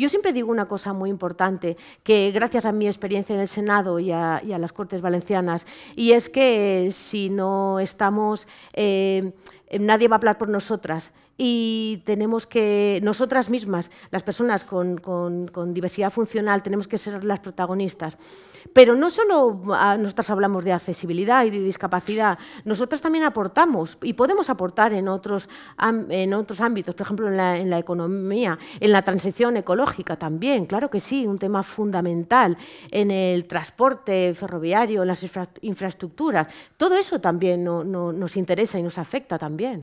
Yo siempre digo una cosa muy importante, que gracias a mi experiencia en el Senado y a, las Cortes Valencianas, y es que si no estamos... Eh, eh, nadie va a hablar por nosotras y tenemos que, nosotras mismas, las personas con, diversidad funcional, tenemos que ser las protagonistas. Pero no solo nosotras hablamos de accesibilidad y de discapacidad, nosotras también aportamos y podemos aportar en otros, en otros ámbitos, por ejemplo, en la, economía, en la transición ecológica también, claro que sí, un tema fundamental, en el transporte ferroviario, en las infraestructuras, todo eso también nos interesa y nos afecta también.